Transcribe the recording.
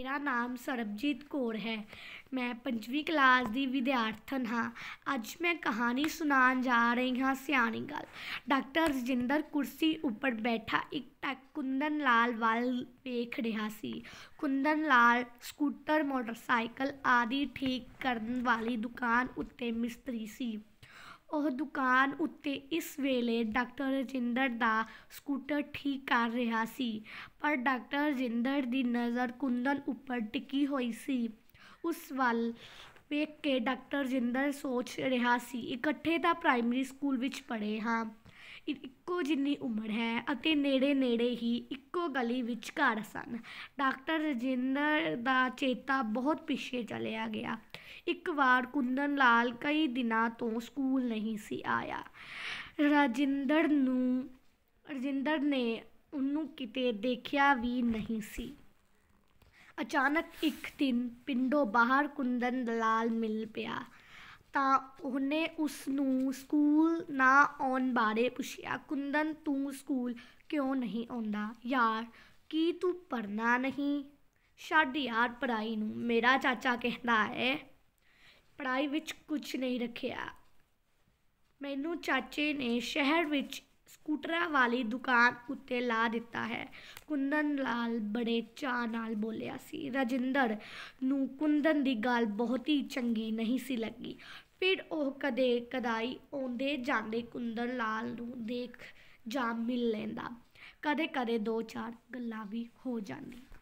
ਮੇਰਾ ਨਾਮ ਸਰਬਜੀਤ ਕੌਰ ਹੈ ਮੈਂ ਪੰਜਵੀਂ ਕਲਾਸ ਦੀ ਵਿਦਿਆਰਥਣ ਹਾਂ ਅੱਜ ਮੈਂ ਕਹਾਣੀ ਸੁਣਾਉਣ ਜਾ ਰਹੀ ਹਾਂ ਸਿਆਣੀ ਗੱਲ ਡਾਕਟਰ ਰਜਿੰਦਰ ਕੁਰਸੀ ਉੱਪਰ ਬੈਠਾ ਇੱਕ ਟੱਕ ਕੁੰਦਨ ਲਾਲ ਵੱਲ ਵੇਖ ਰਿਹਾ ਸੀ ਕੁੰਦਨ ਲਾਲ ਸਕੂਟਰ ਮੋਟਰਸਾਈਕਲ ਆਦਿ ਠੀਕ ਕਰਨ ਵਾਲੀ ਦੁਕਾਨ ਉੱਤੇ ਮਿਸਤਰੀ ਸੀ ਉਹ ਦੁਕਾਨ ਉੱਤੇ ਇਸ ਵੇਲੇ ਡਾਕਟਰ ਜਿੰਦਰ ਦਾ ਸਕੂਟਰ ਠੀਕ ਕਰ ਰਿਹਾ ਸੀ ਪਰ ਡਾਕਟਰ ਜਿੰਦਰ ਦੀ ਨਜ਼ਰ ਕੁੰਦਨ ਉੱਪਰ ਟਿਕੀ ਹੋਈ ਸੀ ਉਸ ਵੱਲ ਵੇਖ ਕੇ ਡਾਕਟਰ ਜਿੰਦਰ ਸੋਚ ਰਿਹਾ ਸੀ ਇਕੱਠੇ ਤਾਂ ਪ੍ਰਾਇਮਰੀ ਸਕੂਲ ਵਿੱਚ ਪੜ੍ਹੇ ਹਾਂ ਇੱਕੋ ਜਿੰਨੀ ਉਮਰ ਹੈ ਅਤੇ ਨੇੜੇ ਨੇੜੇ ਹੀ ਇੱਕੋ ਗਲੀ ਵਿੱਚ ਘਰ ਸਨ ਡਾਕਟਰ ਰਜਿੰਦਰ ਦਾ ਚੇਤਾ ਬਹੁਤ ਪਿੱਛੇ ਚਲਿਆ ਗਿਆ ਇੱਕ ਵਾਰ ਕੁੰਦਨ ਲਾਲ ਕਈ ਦਿਨਾਂ ਤੋਂ ਸਕੂਲ ਨਹੀਂ ਸੀ ਆਇਆ ਰਜਿੰਦਰ ਨੂੰ ਰਜਿੰਦਰ ਨੇ ਉਹਨੂੰ ਕਿਤੇ ਦੇਖਿਆ ਵੀ ਨਹੀਂ ਸੀ ਅਚਾਨਕ ਇੱਕ ਦਿਨ ਪਿੰਡੋਂ ਬਾਹਰ ਕੁੰਦਨ ਲਾਲ ਮਿਲ ਪਿਆ ਤਾਂ ਉਹਨੇ ਉਸ ਨੂੰ ਸਕੂਲ ਨਾ ਆਉਣ ਬਾਰੇ ਪੁੱਛਿਆ ਕੁੰਦਨ ਤੂੰ ਸਕੂਲ ਕਿਉਂ ਨਹੀਂ ਆਉਂਦਾ ਯਾਰ ਕੀ ਤੂੰ ਪੜਨਾ ਨਹੀਂ ਛੱਡ ਯਾਰ ਪੜਾਈ ਨੂੰ ਮੇਰਾ ਚਾਚਾ ਕਹਿੰਦਾ ਹੈ ਪੜਾਈ ਵਿੱਚ ਕੁਝ ਨਹੀਂ ਰੱਖਿਆ ਮੈਨੂੰ ਚਾਚੇ ਨੇ ਸ਼ਹਿਰ ਵਿੱਚ ਸਕੂਟਰਾਂ ਵਾਲੀ ਦੁਕਾਨ ਉੱਤੇ ਲਾ ਦਿੱਤਾ ਹੈ ਕੁੰਦਨ ਲਾਲ ਬੜੇ ਚਾਹ ਨਾਲ ਬੋਲਿਆ ਸੀ ਰਜਿੰਦਰ ਨੂੰ ਕੁੰਦਨ ਦੀ ਗੱਲ ਬਹੁਤੀ ਚੰਗੀ ਨਹੀਂ ਸੀ ਲੱਗੀ ਫਿਰ ਉਹ ਕਦੇ ਕਦਾਈ ਆਉਂਦੇ ਜਾਂਦੇ ਕੁੰਦਨ ਲਾਲ ਨੂੰ ਦੇਖ ਜਾਂ ਮਿਲ ਲੈਂਦਾ ਕਦੇ ਕਦੇ ਦੋ ਚਾਰ ਗੱਲਾਂ ਵੀ ਹੋ ਜਾਂਦੀਆਂ